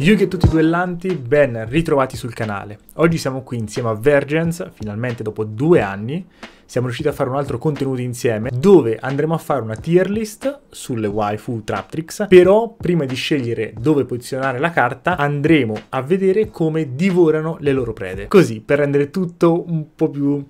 Yugi e tutti i duellanti, ben ritrovati sul canale. Oggi siamo qui insieme a Vergence, finalmente dopo due anni, siamo riusciti a fare un altro contenuto insieme dove andremo a fare una tier list sulle waifu Traptrix, però prima di scegliere dove posizionare la carta andremo a vedere come divorano le loro prede, così per rendere tutto un po' più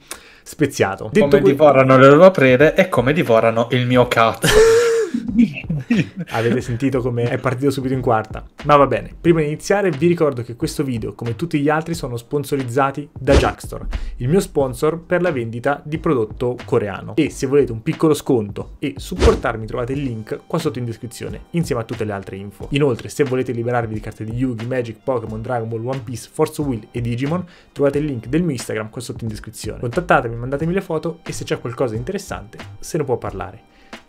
speziato. Detto come divorano le loro prede e come divorano il mio cazzo. Avete sentito come è partito subito in quarta. Ma va bene, prima di iniziare vi ricordo che questo video, come tutti gli altri, sono sponsorizzati da Jackstore, il mio sponsor per la vendita di prodotto coreano. E se volete un piccolo sconto e supportarmi trovate il link qua sotto in descrizione, insieme a tutte le altre info. Inoltre, se volete liberarvi di carte di Yugi, Magic, Pokémon, Dragon Ball, One Piece, Force Will e Digimon, trovate il link del mio Instagram qua sotto in descrizione. Contattatemi, mandatemi le foto e se c'è qualcosa di interessante se ne può parlare.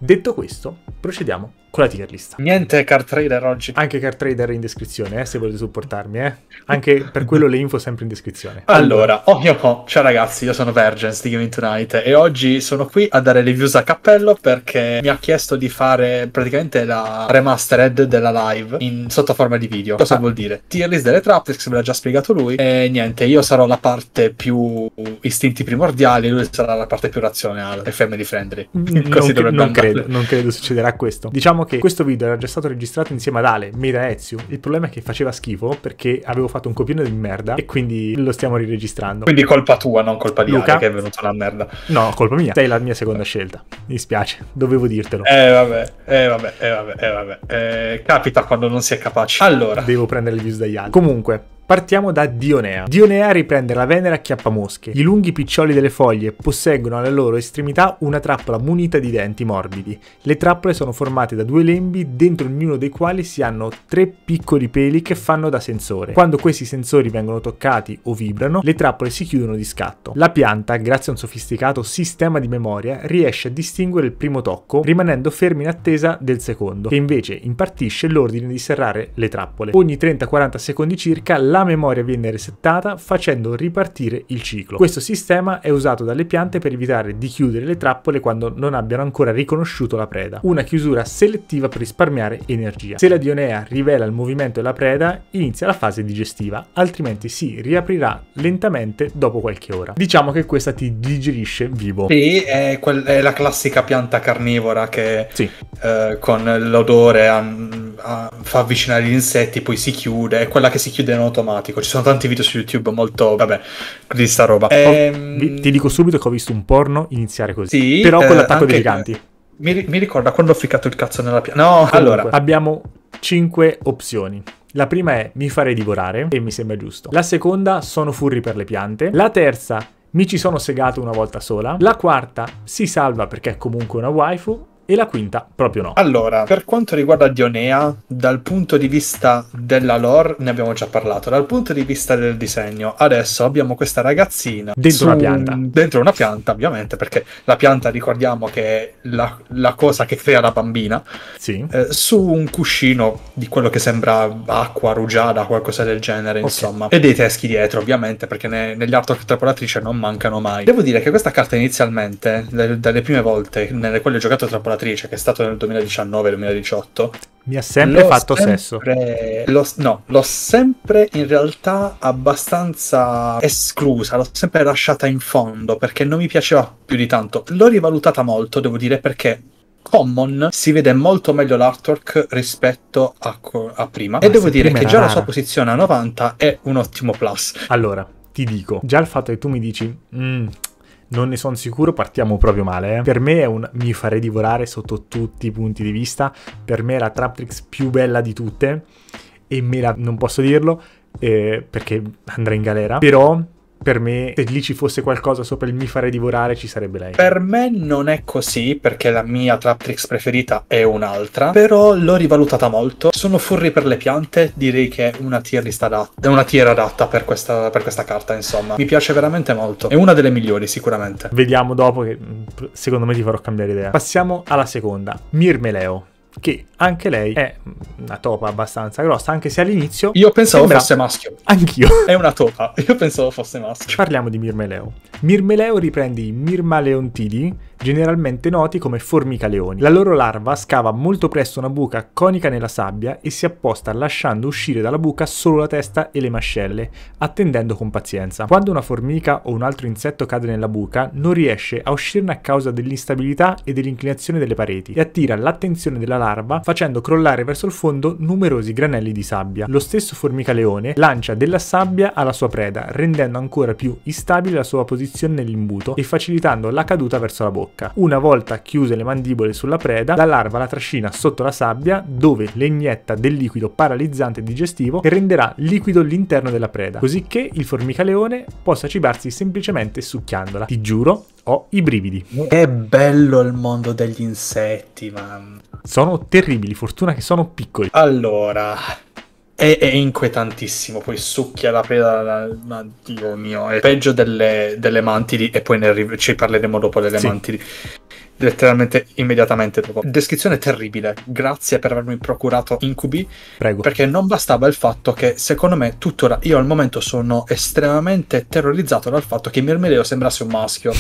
Detto questo, procediamo con la tier list. Niente car trader oggi. Anche car trader in descrizione, eh, se volete supportarmi. Eh. Anche per quello le info sempre in descrizione. Allora, oh mio po', ciao ragazzi, io sono Vergens di Gaming Tonight e oggi sono qui a dare le views a cappello perché mi ha chiesto di fare praticamente la remastered della live in sotto forma di video. Cosa ah. vuol dire? Tier list delle Traptex, ve l'ha già spiegato lui. E niente, io sarò la parte più istinti primordiali, lui sarà la parte più razionale e family friendly. Mm, Così Non, non credo, non credo succederà questo. Diciamo diciamo che questo video era già stato registrato insieme ad Ale, me da Ezio. Il problema è che faceva schifo perché avevo fatto un copione di merda e quindi lo stiamo riregistrando. Quindi colpa tua, non colpa di Luca, Ale, che è venuto una merda. No, colpa mia. Sei la mia seconda scelta. Mi dispiace, dovevo dirtelo. Eh vabbè, eh vabbè, eh vabbè, eh vabbè. Eh, capita quando non si è capace. Allora. Devo prendere il views dagli altri. Comunque, Partiamo da Dionea. Dionea riprende la Venere a chiappamosche. I lunghi piccioli delle foglie posseggono alla loro estremità una trappola munita di denti morbidi. Le trappole sono formate da due lembi, dentro ognuno dei quali si hanno tre piccoli peli che fanno da sensore. Quando questi sensori vengono toccati o vibrano, le trappole si chiudono di scatto. La pianta, grazie a un sofisticato sistema di memoria, riesce a distinguere il primo tocco, rimanendo fermi in attesa del secondo, che invece impartisce l'ordine di serrare le trappole. Ogni 30-40 secondi circa la la memoria viene resettata facendo ripartire il ciclo. Questo sistema è usato dalle piante per evitare di chiudere le trappole quando non abbiano ancora riconosciuto la preda. Una chiusura selettiva per risparmiare energia. Se la dionea rivela il movimento della preda, inizia la fase digestiva, altrimenti si riaprirà lentamente dopo qualche ora. Diciamo che questa ti digerisce vivo. Sì, è, quel, è la classica pianta carnivora che sì. eh, con l'odore fa avvicinare gli insetti, poi si chiude, è quella che si chiude in automatico. Ci sono tanti video su YouTube molto, vabbè, di sta roba. Ehm... Ti, dico subito che ho visto un porno iniziare così, sì, però con eh, l'attacco eh, dei giganti. Mi, mi, ricorda quando ho ficcato il cazzo nella piana. No, Comunque, allora. Abbiamo 5 opzioni. La prima è mi farei divorare e mi sembra giusto. La seconda sono furri per le piante. La terza mi ci sono segato una volta sola. La quarta si salva perché è comunque una waifu e la quinta proprio no. Allora, per quanto riguarda Dionea, dal punto di vista della lore ne abbiamo già parlato, dal punto di vista del disegno, adesso abbiamo questa ragazzina dentro su... una pianta. Dentro una pianta, ovviamente, perché la pianta ricordiamo che è la, la cosa che crea la bambina. Sì. Eh, su un cuscino di quello che sembra acqua, rugiada, qualcosa del genere, okay. insomma. E dei teschi dietro, ovviamente, perché ne, negli artwork trappolatrice non mancano mai. Devo dire che questa carta inizialmente, le, dalle prime volte nelle quali ho giocato trappolatrice, mappatrice che è stato nel 2019-2018. Mi ha sempre fatto sempre, sesso. L'ho, no, l'ho sempre in realtà abbastanza esclusa, l'ho sempre lasciata in fondo perché non mi piaceva più di tanto. L'ho rivalutata molto, devo dire, perché Common si vede molto meglio l'artwork rispetto a, a prima. Ma e devo dire che già rara. la sua posizione a 90 è un ottimo plus. Allora, ti dico, già il fatto che tu mi dici... Mm, non ne sono sicuro, partiamo proprio male. Eh. Per me è un mi farei divorare sotto tutti i punti di vista. Per me è la Trap Traptrix più bella di tutte e me la non posso dirlo eh, perché andrà in galera. Però per me, se lì ci fosse qualcosa sopra il mi fare divorare, ci sarebbe lei. Per me non è così, perché la mia trap Traptrix preferita è un'altra, però l'ho rivalutata molto. Sono furri per le piante, direi che è una tier lista adatta, È una tier adatta per questa, per questa carta, insomma. Mi piace veramente molto, è una delle migliori sicuramente. Vediamo dopo che secondo me ti farò cambiare idea. Passiamo alla seconda, Mirmeleo che anche lei è una topa abbastanza grossa, anche se all'inizio... Io pensavo sembra... fosse maschio. Anch'io. È una topa, io pensavo fosse maschio. Parliamo di Mirmeleo. Mirmeleo riprende i Mirmaleontidi, generalmente noti come formicaleoni. La loro larva scava molto presto una buca conica nella sabbia e si apposta lasciando uscire dalla buca solo la testa e le mascelle, attendendo con pazienza. Quando una formica o un altro insetto cade nella buca, non riesce a uscirne a causa dell'instabilità e dell'inclinazione delle pareti e attira l'attenzione della larva facendo crollare verso il fondo numerosi granelli di sabbia. Lo stesso formicaleone lancia della sabbia alla sua preda, rendendo ancora più instabile la sua posizione nell'imbuto e facilitando la caduta verso la bocca bocca. Una volta chiuse le mandibole sulla preda, la larva la trascina sotto la sabbia dove le inietta del liquido paralizzante digestivo che renderà liquido l'interno della preda, così che il formicaleone possa cibarsi semplicemente succhiandola. Ti giuro, ho i brividi. Che bello il mondo degli insetti, man. Sono terribili, fortuna che sono piccoli. Allora, è, è, inquietantissimo, poi succhia la pera, ma Dio mio, è peggio delle, delle mantidi e poi ne, ci parleremo dopo delle sì. mantidi letteralmente immediatamente dopo. Descrizione terribile, grazie per avermi procurato incubi. Prego. Perché non bastava il fatto che, secondo me, tuttora io al momento sono estremamente terrorizzato dal fatto che Mirmeleo sembrasse un maschio,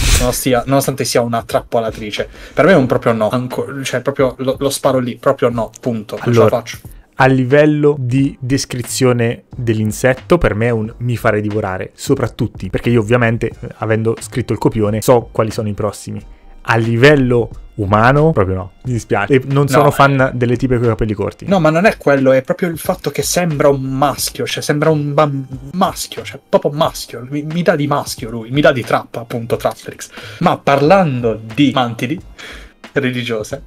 nonostante sia una trappolatrice. Per me è un proprio no, Anco, cioè proprio lo, lo, sparo lì, proprio no, punto. Allora, ce la faccio a livello di descrizione dell'insetto per me è un mi farei divorare, soprattutto perché io ovviamente eh, avendo scritto il copione so quali sono i prossimi. A livello umano, proprio no, mi dispiace. E non sono no, eh. fan delle tipe con i capelli corti. No, ma non è quello, è proprio il fatto che sembra un maschio, cioè sembra un bam- maschio, cioè proprio maschio, mi, mi dà di maschio lui, mi dà di trappa, appunto, Trapflix. Ma parlando di mantidi religiose,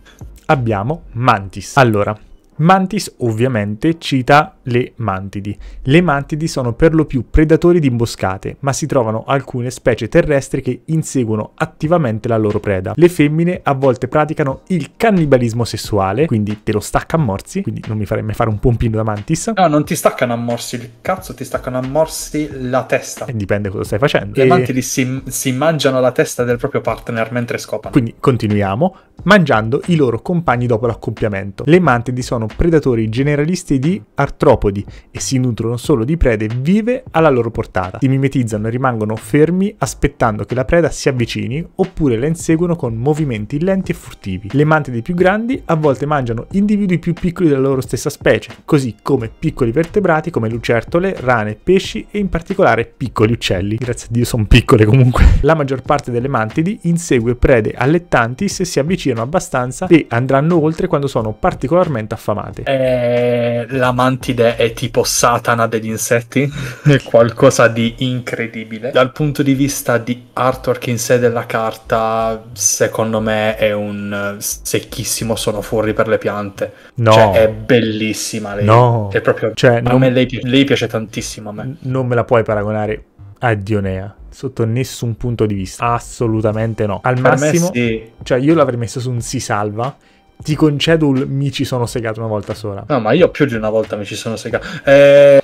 abbiamo Mantis. Allora, Mantis ovviamente cita le mantidi. Le mantidi sono per lo più predatori di imboscate, ma si trovano alcune specie terrestri che inseguono attivamente la loro preda. Le femmine a volte praticano il cannibalismo sessuale, quindi te lo stacca a morsi, quindi non mi farei mai fare un pompino da mantis. No, non ti staccano a morsi il cazzo, ti staccano a morsi la testa. E Dipende cosa stai facendo. Le e... mantidi si, si mangiano la testa del proprio partner mentre scopano. Quindi continuiamo, mangiando i loro compagni dopo l'accoppiamento. Le mantidi sono predatori generalisti di artrosi artropodi e si nutrono solo di prede vive alla loro portata. Si mimetizzano e rimangono fermi aspettando che la preda si avvicini oppure la inseguono con movimenti lenti e furtivi. Le mantidi più grandi a volte mangiano individui più piccoli della loro stessa specie, così come piccoli vertebrati come lucertole, rane, pesci e in particolare piccoli uccelli. Grazie a Dio sono piccole comunque. La maggior parte delle mantidi insegue prede allettanti se si avvicinano abbastanza e andranno oltre quando sono particolarmente affamate. Eh, la mantide ed è tipo Satana degli insetti, è qualcosa di incredibile. Dal punto di vista di artwork in sé della carta, secondo me è un eh, secchissimo sono fuori per le piante. No. Cioè, è bellissima lei. No. È proprio... Cioè, non... me lei, lei, piace tantissimo a me. Non me la puoi paragonare a Dionea. Sotto nessun punto di vista. Assolutamente no. Al massimo... Sì. Cioè, io l'avrei messo su un si salva ti concedo il mi ci sono segato una volta sola. No, ma io più di una volta mi ci sono segato. Eh,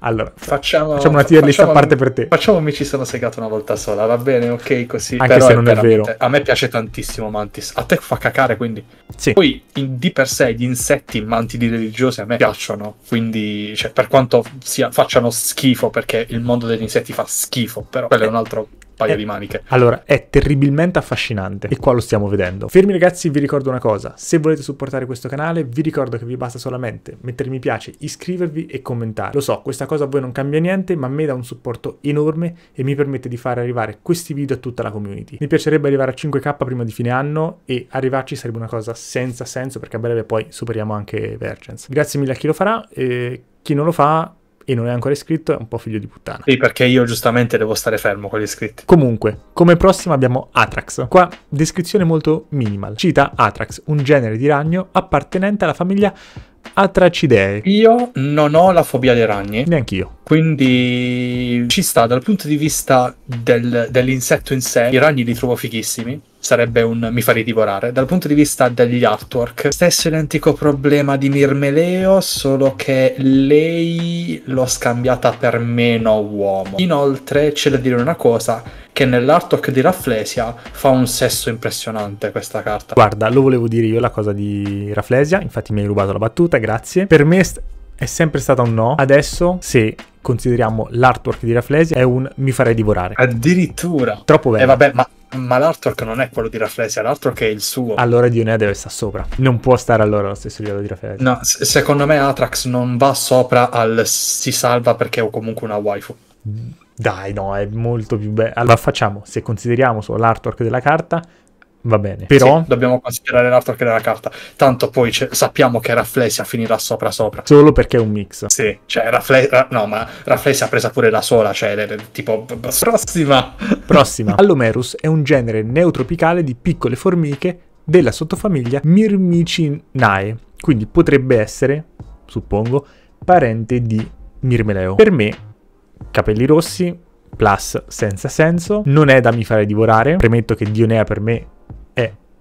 allora, facciamo, facciamo una tier list a parte per te. Facciamo mi ci sono segato una volta sola, va bene, ok, così. Anche Però se non è, è vero. A me piace tantissimo Mantis. A te fa cacare, quindi. Sì. Poi, in, di per sé, gli insetti mantidi religiosi a me piacciono. Quindi, cioè, per quanto sia, facciano schifo, perché il mondo degli insetti fa schifo, però quello è un altro paio è, eh, di maniche. Allora, è terribilmente affascinante e qua lo stiamo vedendo. Fermi ragazzi, vi ricordo una cosa, se volete supportare questo canale vi ricordo che vi basta solamente mettere mi piace, iscrivervi e commentare. Lo so, questa cosa a voi non cambia niente, ma a me dà un supporto enorme e mi permette di far arrivare questi video a tutta la community. Mi piacerebbe arrivare a 5k prima di fine anno e arrivarci sarebbe una cosa senza senso perché a breve poi superiamo anche Vergence. Grazie mille a chi lo farà e chi non lo fa e non è ancora iscritto è un po' figlio di puttana. Sì, perché io giustamente devo stare fermo con gli iscritti. Comunque, come prossima abbiamo Atrax. Qua descrizione molto minimal. Cita Atrax, un genere di ragno appartenente alla famiglia Atracidei. Io non ho la fobia dei ragni. Neanch'io. Quindi ci sta dal punto di vista del, dell'insetto in sé. I ragni li trovo fighissimi sarebbe un mi farei divorare. Dal punto di vista degli artwork, stesso identico problema di Mirmeleo, solo che lei l'ho scambiata per meno uomo. Inoltre c'è da dire una cosa, che nell'artwork di Rafflesia fa un sesso impressionante questa carta. Guarda, lo volevo dire io la cosa di Rafflesia, infatti mi hai rubato la battuta, grazie. Per me... è sempre stata un no. Adesso, se consideriamo l'artwork di Raflesia è un mi farei divorare. Addirittura. Troppo bello. E eh vabbè, ma ma l'artwork non è quello di Rafflesia, l'artwork è il suo. Allora Dionea deve stare sopra. Non può stare allora allo stesso livello di Rafflesia. No, s- secondo me Atrax non va sopra al si salva perché ho comunque una waifu. Dai, no, è molto più bello. Allora facciamo, se consideriamo solo l'artwork della carta, Va bene. Però sì, dobbiamo considerare l'altro che della carta. Tanto poi c- sappiamo che Rafflesia finirà sopra sopra. Solo perché è un mix. Sì, cioè Rafflesia... Eh, no, ma Rafflesia ha presa pure da sola, cioè le, le, tipo... Prossima! Prossima. Allomerus è un genere neotropicale di piccole formiche della sottofamiglia Myrmicinae. Quindi potrebbe essere, suppongo, parente di Mirmeleo. Per me, capelli rossi... Plus senza senso, non è da mi fare divorare. Premetto che Dionea per me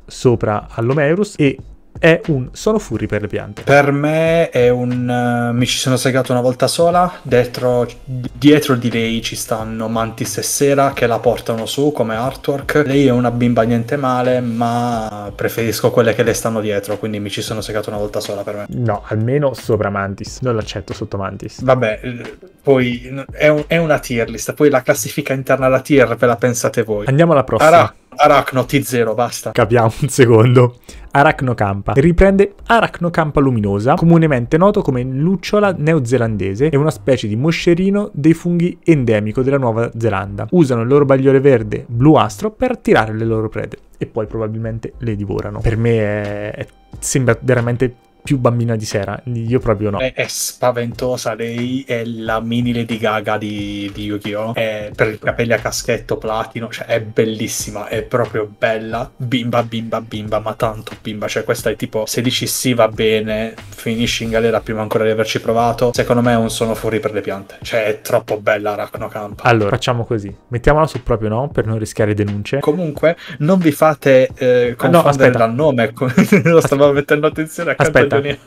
sopra all'Omerus e è un sono furri per le piante. Per me è un uh, mi ci sono segato una volta sola, dietro, dietro, di lei ci stanno Mantis e Sera che la portano su come artwork. Lei è una bimba niente male, ma preferisco quelle che le stanno dietro, quindi mi ci sono segato una volta sola per me. No, almeno sopra Mantis, non l'accetto sotto Mantis. Vabbè, eh, poi è, un, è una tier list, poi la classifica interna alla tier ve la pensate voi. Andiamo alla prossima. Arà. Arachno T0, basta. Capiamo un secondo. Arachno Campa. riprende Arachno Campa luminosa, comunemente noto come lucciola neozelandese, è una specie di moscerino dei funghi endemico della Nuova Zelanda. Usano il loro bagliore verde bluastro per attirare le loro prede e poi probabilmente le divorano. Per me è... sembra veramente più bambina di sera. Io proprio no. È, è spaventosa. Lei è la mini Lady Gaga di, di Yu-Gi-Oh! È per i capelli a caschetto platino. Cioè, è bellissima. È proprio bella. Bimba, bimba, bimba. Ma tanto bimba. Cioè, questa è tipo: 16 dici sì, va bene. Finisci in galera prima ancora di averci provato. Secondo me è un sono fuori per le piante. Cioè, è troppo bella Arachnocamp. Allora, facciamo così. Mettiamola sul proprio no per non rischiare denunce. Comunque, non vi fate eh, ah, confondere no, dal nome. Lo stavo mettendo attenzione a Aspetta. Antonio.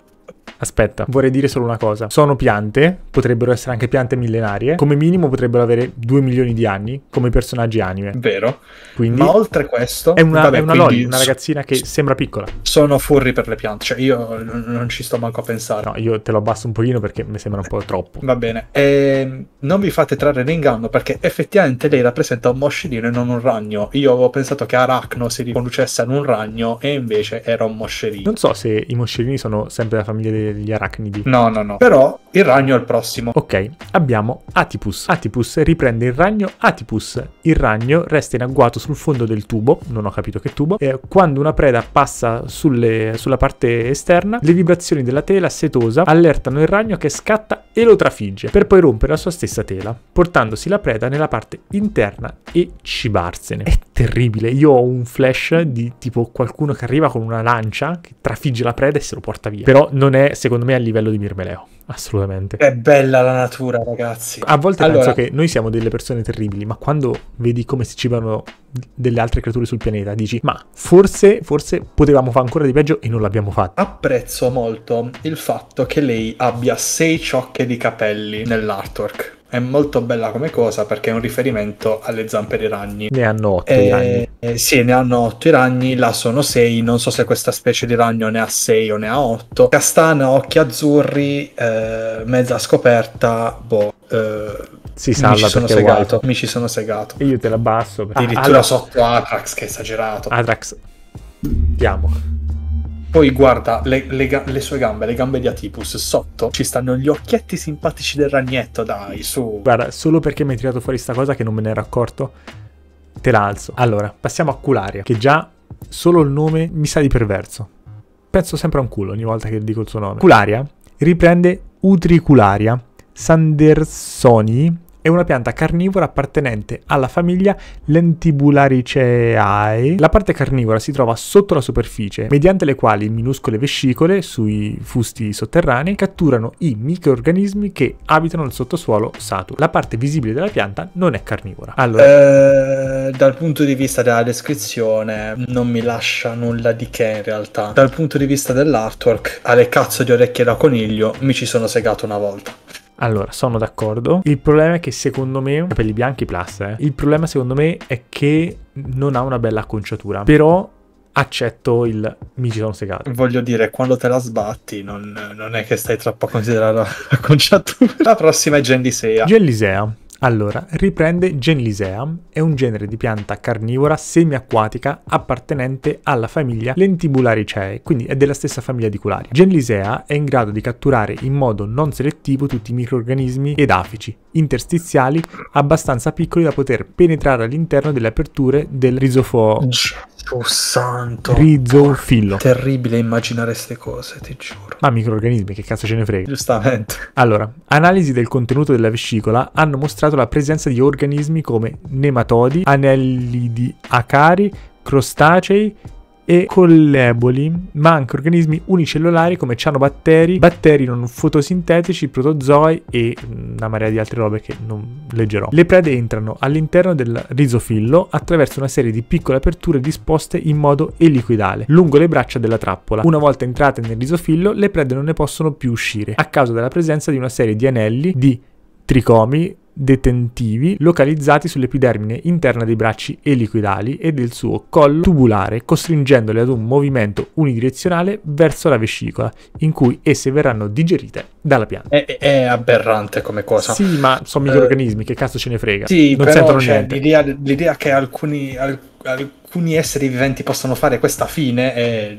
Aspetta, vorrei dire solo una cosa. Sono piante, potrebbero essere anche piante millenarie. Come minimo potrebbero avere 2 milioni di anni come personaggi anime. Vero. Quindi, Ma oltre questo... È una, vabbè, è una lolly, una ragazzina che sembra piccola. Sono furri per le piante, cioè io non ci sto manco a pensare. No, io te lo abbasso un pochino perché mi sembra un po' troppo. Va bene. E ehm, non vi fate trarre in inganno perché effettivamente lei rappresenta un moscerino e non un ragno. Io avevo pensato che Arachno si riconducesse ad un ragno e invece era un moscerino. Non so se i moscerini sono sempre la famiglia dei degli arachnidi. No, no, no. Però il ragno è il prossimo. Ok, abbiamo Atipus. Atipus riprende il ragno Atipus. Il ragno resta in agguato sul fondo del tubo, non ho capito che tubo, e quando una preda passa sulle, sulla parte esterna, le vibrazioni della tela setosa allertano il ragno che scatta e lo trafigge, per poi rompere la sua stessa tela, portandosi la preda nella parte interna e cibarsene. È terribile, io ho un flash di tipo qualcuno che arriva con una lancia, che trafigge la preda e se lo porta via. Però non è secondo me, a livello di Mirmeleo, assolutamente. È bella la natura, ragazzi. A volte allora... penso che noi siamo delle persone terribili, ma quando vedi come si cibano delle altre creature sul pianeta, dici, ma forse, forse potevamo fare ancora di peggio e non l'abbiamo fatto. Apprezzo molto il fatto che lei abbia sei ciocche di capelli nell'artwork è molto bella come cosa perché è un riferimento alle zampe dei ragni. Ne hanno 8 eh, i ragni. Eh, sì, ne hanno 8 i ragni, là sono 6, non so se questa specie di ragno ne ha 6 o ne ha 8. Castana, occhi azzurri, eh, mezza scoperta, boh. Eh, si salla mi ci sono segato, vuoi. mi ci sono segato. E io te la basso. Addirittura ah, Adax... sotto Atrax che è esagerato. Atrax. Andiamo. Poi guarda le, le, le, sue gambe, le gambe di Atipus, sotto ci stanno gli occhietti simpatici del ragnetto, dai, su. Guarda, solo perché mi hai tirato fuori sta cosa che non me ne ero accorto, te la alzo. Allora, passiamo a Cularia, che già solo il nome mi sa di perverso. Penso sempre a un culo ogni volta che dico il suo nome. Cularia riprende Utricularia Sandersoni è una pianta carnivora appartenente alla famiglia Lentibulariceae. La parte carnivora si trova sotto la superficie, mediante le quali minuscole vescicole sui fusti sotterranei catturano i microorganismi che abitano il sottosuolo saturo. La parte visibile della pianta non è carnivora. Allora... Eh, dal punto di vista della descrizione non mi lascia nulla di che in realtà. Dal punto di vista dell'artwork, alle cazzo di orecchie da coniglio mi ci sono segato una volta. Allora, sono d'accordo. Il problema è che secondo me, capelli bianchi plus, eh, il problema secondo me è che non ha una bella acconciatura. Però accetto il mi ci sono segato. Voglio dire, quando te la sbatti, non, non è che stai troppo a considerare l'acconciatura. La prossima è Gendisea. Gendisea. Allora, riprende Genliseam, è un genere di pianta carnivora semiacquatica appartenente alla famiglia Lentibulariceae, quindi è della stessa famiglia di culari. Genlisea è in grado di catturare in modo non selettivo tutti i microrganismi ed afici, interstiziali abbastanza piccoli da poter penetrare all'interno delle aperture del risofoo. Oh santo. Rizzo Terribile immaginare queste cose, ti giuro. Ma microorganismi, che cazzo ce ne frega. Giustamente. Allora, analisi del contenuto della vescicola hanno mostrato la presenza di organismi come nematodi, anellidi acari, crostacei e colleboli, ma anche organismi unicellulari come cianobatteri, batteri non fotosintetici, protozoi e una marea di altre robe che non leggerò. Le prede entrano all'interno del rizofillo attraverso una serie di piccole aperture disposte in modo eliquidale lungo le braccia della trappola. Una volta entrate nel rizofillo, le prede non ne possono più uscire a causa della presenza di una serie di anelli di tricomi detentivi localizzati sull'epidermide interna dei bracci eliquidali e del suo collo tubulare, costringendole ad un movimento unidirezionale verso la vescicola, in cui esse verranno digerite dalla pianta. È, è aberrante come cosa. Sì, ma sono microorganismi, eh, che cazzo ce ne frega? Sì, non però, sentono cioè, niente. L'idea, l'idea che alcuni, alcuni esseri viventi possano fare questa fine è...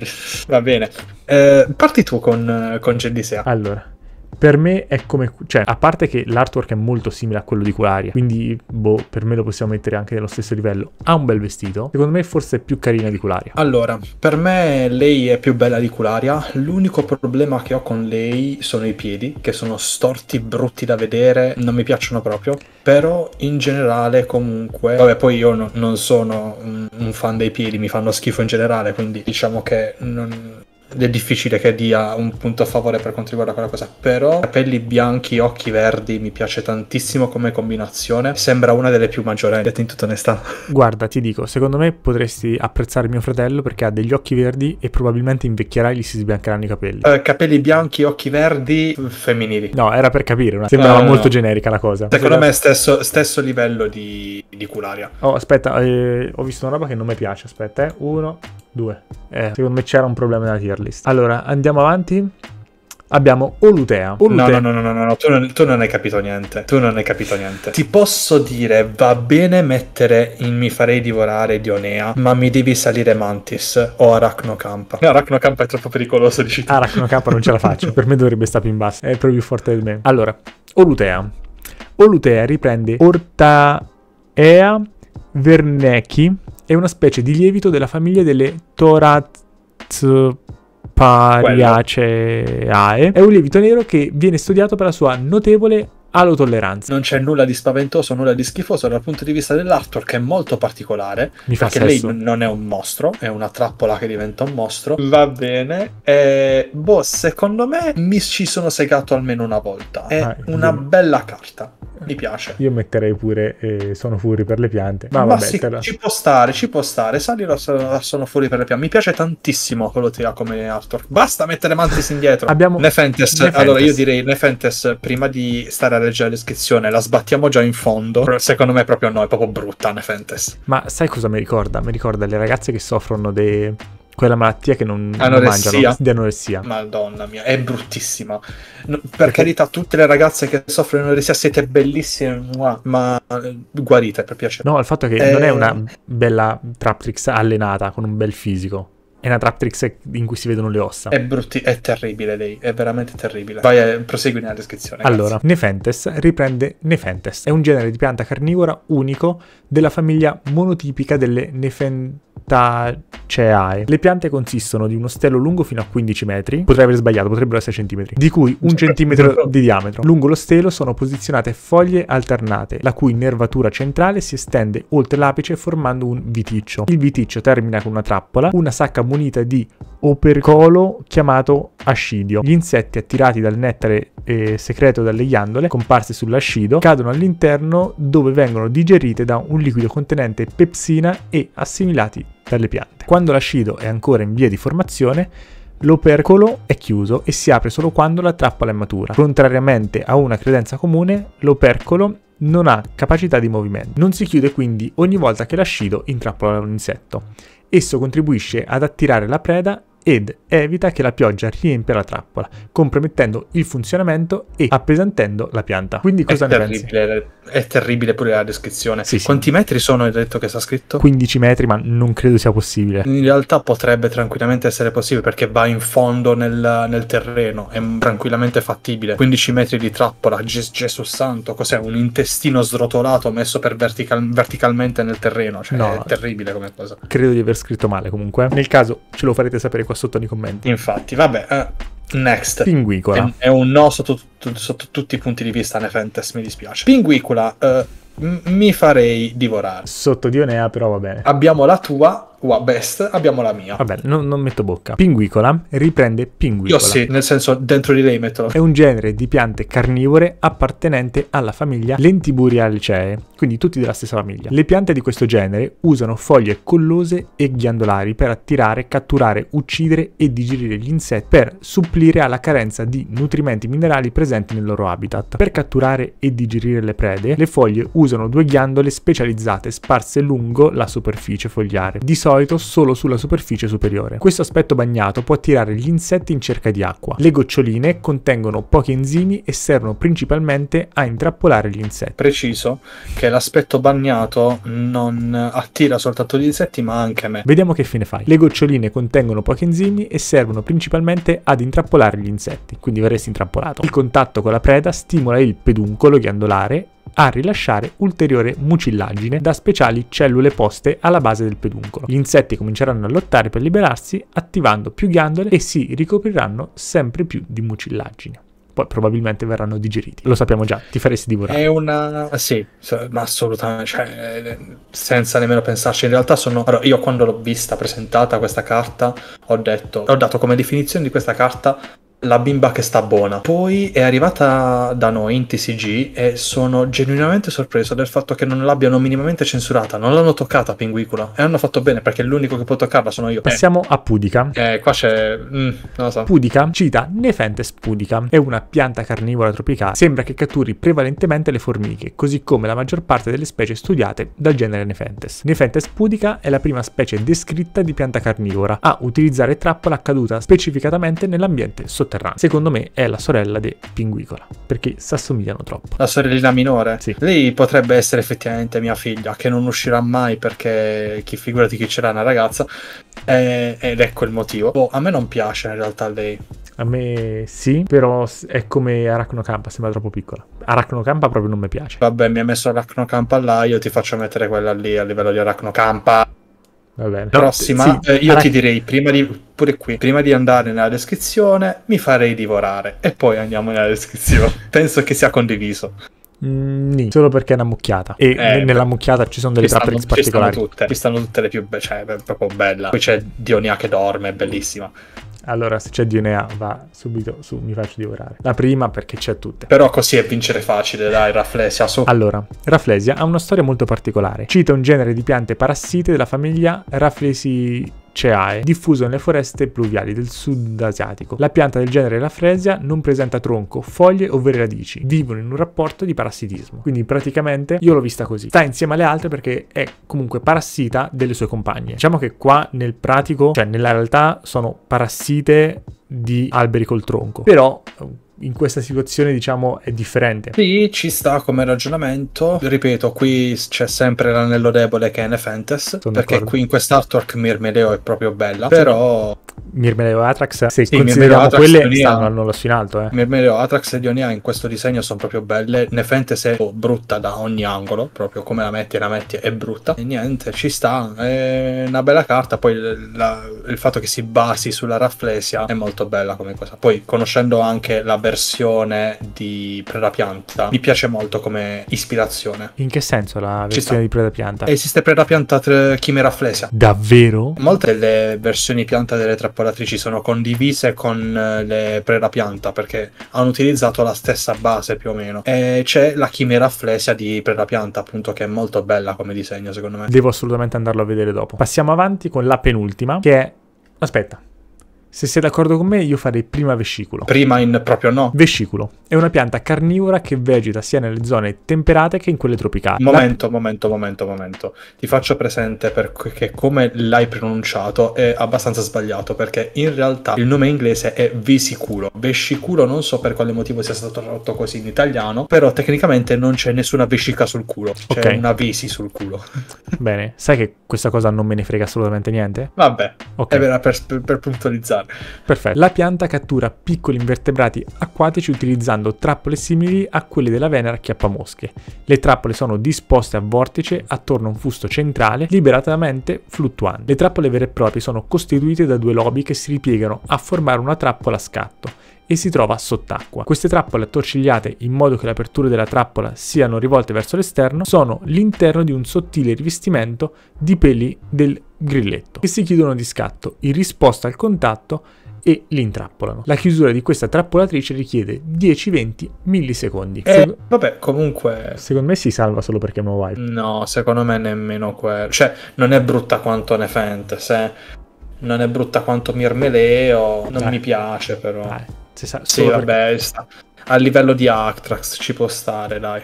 va bene. Eh, parti tu con, con Gelisea. Allora per me è come, cioè, a parte che l'artwork è molto simile a quello di Curaria, quindi, boh, per me lo possiamo mettere anche nello stesso livello. Ha un bel vestito, secondo me forse è più carina di Curaria. Allora, per me lei è più bella di Curaria, l'unico problema che ho con lei sono i piedi, che sono storti, brutti da vedere, non mi piacciono proprio, però in generale comunque, vabbè, poi io no, non sono un, un, fan dei piedi, mi fanno schifo in generale, quindi diciamo che non, è difficile che dia un punto a favore per quanto riguarda quella cosa, però capelli bianchi, occhi verdi mi piace tantissimo come combinazione, sembra una delle più maggiorenni, in tutta onestà. Guarda, ti dico, secondo me potresti apprezzare mio fratello perché ha degli occhi verdi e probabilmente invecchierai e gli si sbiancheranno i capelli. Eh, capelli bianchi, occhi verdi, femminili. No, era per capire, una... sembrava eh, molto generica la cosa. Secondo Sembra... me è stesso, stesso, livello di, di cularia. Oh, aspetta, eh, ho visto una roba che non mi piace, aspetta, eh. Uno, 2. Eh, secondo me c'era un problema nella tier list. Allora, andiamo avanti abbiamo Olutea. Olutea. No, no, no, no, no, tu non, tu non, hai capito niente. Tu non hai capito niente. Ti posso dire, va bene mettere in Mi farei divorare Dionea, ma mi devi salire Mantis o Arachnocampa. No, Arachnocampa è troppo pericoloso, dici tu. Arachnocampa non ce la faccio, per me dovrebbe stare più in basso. È proprio più forte di me. Allora, Olutea. Olutea riprende Ortaea, Vernechi, è una specie di lievito della famiglia delle Toratspariaceae. È un lievito nero che viene studiato per la sua notevole all'otolleranza. Non c'è nulla di spaventoso, nulla di schifoso dal punto di vista dell'artwork, è molto particolare. Mi fa perché sesso. lei non è un mostro, è una trappola che diventa un mostro. Va bene. E, boh, secondo me mi ci sono segato almeno una volta. È ah, una bella carta mi piace. Io metterei pure eh, Sono fuori per le piante. Ma, ma vabbè, sì, ci può stare, ci può stare. Salilo Sono fuori per le piante. Mi piace tantissimo quello che ha come artwork. Basta mettere Mantis indietro. Abbiamo... Nefentes. Nefentes. Allora io direi Nefentes, prima di stare a leggere la descrizione, la sbattiamo già in fondo. Secondo me è proprio no, è proprio brutta Nefentes. Ma sai cosa mi ricorda? Mi ricorda le ragazze che soffrono dei quella malattia che non, anoressia. non mangiano, di anoressia. Madonna mia, è bruttissima. No, per Perché... carità, tutte le ragazze che soffrono di anoressia siete bellissime, ma eh, guarite per piacere. No, il fatto è che eh... non è una eh, bella Traptrix allenata con un bel fisico. È una Traptrix in cui si vedono le ossa. È brutti, è terribile lei, è veramente terribile. Vai, eh, prosegui nella descrizione. Allora, grazie. Nefentes riprende Nefentes. È un genere di pianta carnivora unico della famiglia monotipica delle Nefentes Cerae. Le piante consistono di uno stelo lungo fino a 15 metri, potrei aver sbagliato, potrebbero essere centimetri, di cui un certo. centimetro certo. di diametro. Lungo lo stelo sono posizionate foglie alternate, la cui nervatura centrale si estende oltre l'apice formando un viticcio. Il viticcio termina con una trappola, una sacca munita di o chiamato ascidio. Gli insetti attirati dal nettare eh, secreto dalle ghiandole comparse sull'ascido cadono all'interno dove vengono digerite da un liquido contenente pepsina e assimilati dalle piante. Quando l'ascido è ancora in via di formazione, L'opercolo è chiuso e si apre solo quando la trappola è matura. Contrariamente a una credenza comune, l'opercolo non ha capacità di movimento. Non si chiude quindi ogni volta che l'ascido intrappola un insetto. Esso contribuisce ad attirare la preda ed evita che la pioggia riempia la trappola, compromettendo il funzionamento e appesantendo la pianta. Quindi cosa è ne terribile, pensi? È terribile pure la descrizione. Sì, Quanti sì. metri sono hai detto che sta scritto? 15 metri, ma non credo sia possibile. In realtà potrebbe tranquillamente essere possibile perché va in fondo nel, nel terreno, è tranquillamente fattibile. 15 metri di trappola, Gesù santo, cos'è? Un intestino srotolato messo per vertical- verticalmente nel terreno, cioè no, è terribile come cosa. Credo di aver scritto male comunque. Nel caso ce lo farete sapere qua sotto nei commenti. Infatti, vabbè, uh, next. Pinguicola. È, è un no sotto, sotto, tutti i punti di vista, Nefentes, mi dispiace. Pinguicola, uh, m- mi farei divorare. Sotto Dionea, però va bene. Abbiamo la tua, tua best, abbiamo la mia. Vabbè, non, non metto bocca. Pinguicola riprende pinguicola. Io sì, nel senso dentro di lei metto È un genere di piante carnivore appartenente alla famiglia Lentiburiaceae, quindi tutti della stessa famiglia. Le piante di questo genere usano foglie collose e ghiandolari per attirare, catturare, uccidere e digerire gli insetti per supplire alla carenza di nutrimenti minerali presenti nel loro habitat. Per catturare e digerire le prede, le foglie usano due ghiandole specializzate sparse lungo la superficie fogliare. Di solito solito solo sulla superficie superiore. Questo aspetto bagnato può attirare gli insetti in cerca di acqua. Le goccioline contengono pochi enzimi e servono principalmente a intrappolare gli insetti. Preciso che l'aspetto bagnato non attira soltanto gli insetti ma anche me. Vediamo che fine fai. Le goccioline contengono pochi enzimi e servono principalmente ad intrappolare gli insetti, quindi verresti intrappolato. Il contatto con la preda stimola il peduncolo ghiandolare a rilasciare ulteriore mucillagine da speciali cellule poste alla base del peduncolo. Gli insetti cominceranno a lottare per liberarsi attivando più ghiandole e si ricopriranno sempre più di mucillagine probabilmente verranno digeriti. Lo sappiamo già, ti faresti divorare. È una... sì, ma assolutamente, cioè, senza nemmeno pensarci. In realtà sono... Allora, io quando l'ho vista presentata questa carta, ho detto, ho dato come definizione di questa carta la bimba che sta buona. Poi è arrivata da noi in TCG e sono genuinamente sorpreso del fatto che non l'abbiano minimamente censurata, non l'hanno toccata Pinguicula e hanno fatto bene perché l'unico che può toccarla sono io. Passiamo eh. a Pudica. Eh, eh, qua c'è... Mm, so. Pudica cita Nefentes pudica. È una pianta carnivora tropicale. Sembra che catturi prevalentemente le formiche, così come la maggior parte delle specie studiate dal genere Nefentes. Nefentes pudica è la prima specie descritta di pianta carnivora a utilizzare trappola caduta specificatamente nell'ambiente sottile sotterranea. Secondo me è la sorella di Pinguicola, perché si assomigliano troppo. La sorellina minore? Sì. Lei potrebbe essere effettivamente mia figlia, che non uscirà mai perché chi figurati chi c'era una ragazza. Eh, ed ecco il motivo. Boh, a me non piace in realtà lei. A me sì, però è come Arachnocampa, sembra troppo piccola. Arachnocampa proprio non mi piace. Vabbè, mi ha messo Arachnocampa là, io ti faccio mettere quella lì a livello di Arachnocampa va bene. Prossima, sì, eh, io alla... ti direi prima di, pure qui, prima di andare nella descrizione, mi farei divorare e poi andiamo nella descrizione. Penso che sia condiviso. Mm, solo perché è una mucchiata e eh, nella mucchiata ci sono delle trappeline particolari. Ci stanno tutte, ci stanno tutte le più belle, cioè è proprio bella. Poi c'è Dionia che dorme, è bellissima. Allora, se c'è DNA, va subito su, mi faccio divorare. La prima perché c'è tutte. Però così è vincere facile, dai, Rafflesia. So. Allora, Rafflesia ha una storia molto particolare. Cita un genere di piante parassite della famiglia Rafflesi Ceae, diffuso nelle foreste pluviali del sud asiatico. La pianta del genere la fresia non presenta tronco, foglie o vere radici. Vivono in un rapporto di parassitismo. Quindi praticamente io l'ho vista così. Sta insieme alle altre perché è comunque parassita delle sue compagne. Diciamo che qua nel pratico, cioè nella realtà sono parassite di alberi col tronco. Però in questa situazione diciamo è differente. Sì, ci sta come ragionamento. Ripeto, qui c'è sempre l'anello debole che è Nefentes, perché d'accordo. qui in quest'artwork Mirmedeo è proprio bella, però Mirmeleo Atrax, se sì, consideriamo Atrax quelle, Dionia, stanno al loro in alto. Eh. Mirmeleo Atrax e Dionia in questo disegno sono proprio belle. Nefentes è brutta da ogni angolo, proprio come la metti, la metti, è brutta. E niente, ci sta, è una bella carta. Poi la, il fatto che si basi sulla rafflesia è molto bella come cosa. Poi conoscendo anche la versione di Preda Pianta, mi piace molto come ispirazione. In che senso la versione di Preda Pianta? Esiste Preda Pianta Chimera Flesia. Davvero? Molte delle versioni pianta delle trappole lavoratrici sono condivise con eh, le prera pianta perché hanno utilizzato la stessa base più o meno. E c'è la chimera flesia di prera pianta, appunto, che è molto bella come disegno, secondo me. Devo assolutamente andarlo a vedere dopo. Passiamo avanti con la penultima, che è. Aspetta, se sei d'accordo con me, io farei prima vesciculo. Prima in proprio no. Vesciculo. È una pianta carnivora che vegeta sia nelle zone temperate che in quelle tropicali. Momento, La... momento, momento, momento. Ti faccio presente perché come l'hai pronunciato è abbastanza sbagliato perché in realtà il nome inglese è vesiculo. Vesciculo non so per quale motivo sia stato tradotto così in italiano, però tecnicamente non c'è nessuna vescica sul culo. C'è okay. una vesi sul culo. Bene, sai che questa cosa non me ne frega assolutamente niente? Vabbè, okay. è per, per, per puntualizzare pensare. Perfetto. La pianta cattura piccoli invertebrati acquatici utilizzando trappole simili a quelle della Venera chiappamosche. Le trappole sono disposte a vortice attorno a un fusto centrale liberatamente fluttuante. Le trappole vere e proprie sono costituite da due lobi che si ripiegano a formare una trappola a scatto e si trova sott'acqua. Queste trappole attorcigliate in modo che le aperture della trappola siano rivolte verso l'esterno sono l'interno di un sottile rivestimento di peli del grilletto, che si chiudono di scatto in risposta al contatto e li intrappolano. La chiusura di questa trappolatrice richiede 10-20 millisecondi. Eh, Se... vabbè, comunque... Secondo me si salva solo perché è un mobile. No, secondo me nemmeno quello. Cioè, non è brutta quanto ne eh. Non è brutta quanto Mirmeleo, non Dai. mi piace però. Dai, sa- sì, vabbè, perché... sta... a livello di Actrax ci può stare, dai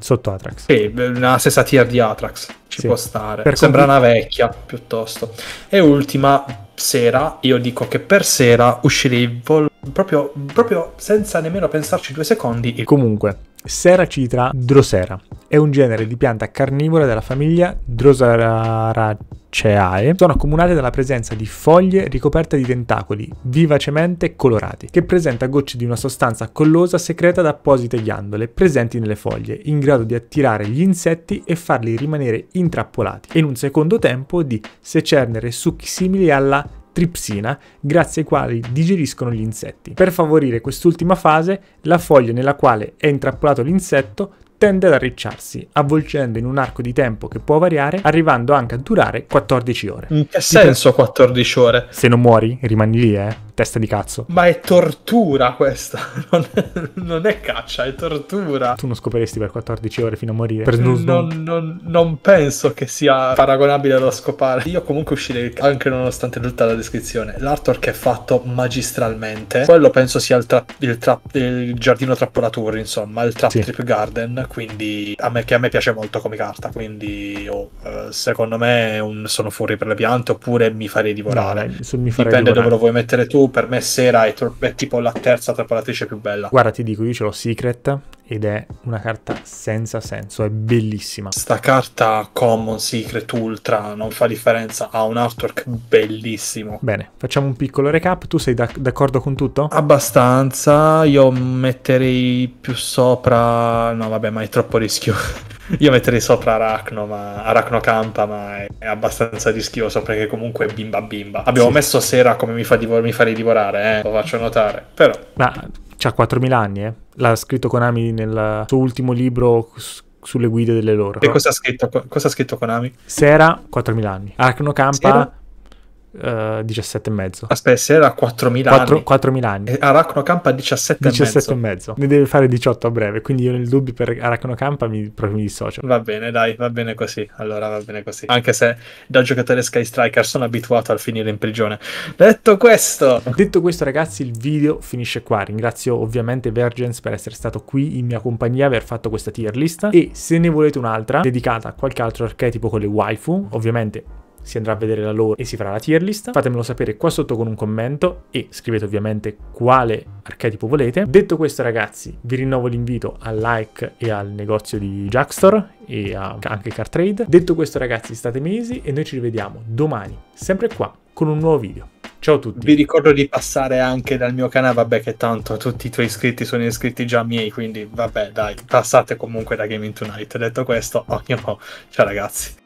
sotto Atrax. Sì, la stessa tier di Atrax ci sì. può stare. Per Sembra compl- una vecchia piuttosto. E ultima sera, io dico che per sera uscirei vol- proprio, proprio senza nemmeno pensarci due secondi. Comunque, Seracitra drosera. È un genere di pianta carnivora della famiglia Droseraceae. Sono accomunate dalla presenza di foglie ricoperte di tentacoli vivacemente colorati, che presenta gocce di una sostanza collosa secreta da apposite ghiandole presenti nelle foglie, in grado di attirare gli insetti e farli rimanere intrappolati. E in un secondo tempo di secernere succhi simili alla tripsina, grazie ai quali digeriscono gli insetti. Per favorire quest'ultima fase, la foglia nella quale è intrappolato l'insetto tende ad arricciarsi, avvolgendo in un arco di tempo che può variare, arrivando anche a durare 14 ore. In che senso 14 ore? Se non muori, rimani lì, eh testa di cazzo. Ma è tortura questa, non è, non è caccia, è tortura. Tu non scoperesti per 14 ore fino a morire. Per non, non, non penso che sia paragonabile allo scopare. Io comunque uscirei anche nonostante tutta la descrizione. L'artwork è fatto magistralmente. Quello penso sia il, tra- il, tra- il giardino trappolature, insomma, il trap sì. trip garden. Quindi a me, che a me piace molto come carta. Quindi oh, eh, secondo me un, sono fuori per le piante oppure mi farei divorare. No, mi farei Dipende divorare. dove lo vuoi mettere tu per me Sera è, tro- è tipo la terza trapalatrice più bella. Guarda, ti dico, io ce l'ho Secret, ed è una carta senza senso, è bellissima. Sta carta Common Secret Ultra non fa differenza, ha un artwork bellissimo. Bene, facciamo un piccolo recap, tu sei d'accordo con tutto? Abbastanza, io metterei più sopra... no vabbè ma è troppo rischio. Io metterei sopra Arachno, ma Arachno Campa, ma è, abbastanza rischioso perché comunque è bimba bimba. Abbiamo sì. messo sera come mi, fa divor- mi farei divorare, eh? lo faccio notare. Però... Ma c'ha 4.000 anni, eh? l'ha scritto Konami nel suo ultimo libro sulle guide delle loro. E cosa ha scritto, cosa ha scritto Konami? Sera, 4.000 anni. Arcno Campa... 17 eh, e mezzo. Aspetta, se era 4000 4, anni. 4000 anni. Arachnocamp a 17, 17 e mezzo. Ne deve fare 18 a breve, quindi io nel dubbio per Arachnocamp mi, proprio mi dissocio. Va bene, dai, va bene così. Allora va bene così. Anche se da giocatore Sky Striker sono abituato al finire in prigione. Detto questo, detto questo ragazzi, il video finisce qua. Ringrazio ovviamente Vergence per essere stato qui in mia compagnia, aver fatto questa tier list e se ne volete un'altra dedicata a qualche altro archetipo con le waifu, ovviamente si andrà a vedere la loro e si farà la tier list. Fatemelo sapere qua sotto con un commento e scrivete ovviamente quale archetipo volete. Detto questo ragazzi, vi rinnovo l'invito al like e al negozio di Jackstore e anche Cartrade. Detto questo ragazzi, state mesi e noi ci rivediamo domani, sempre qua, con un nuovo video. Ciao a tutti. Vi ricordo di passare anche dal mio canale, vabbè che tanto tutti i tuoi iscritti sono iscritti già miei, quindi vabbè dai, passate comunque da Gaming Tonight. Detto questo, ogni Ciao ragazzi.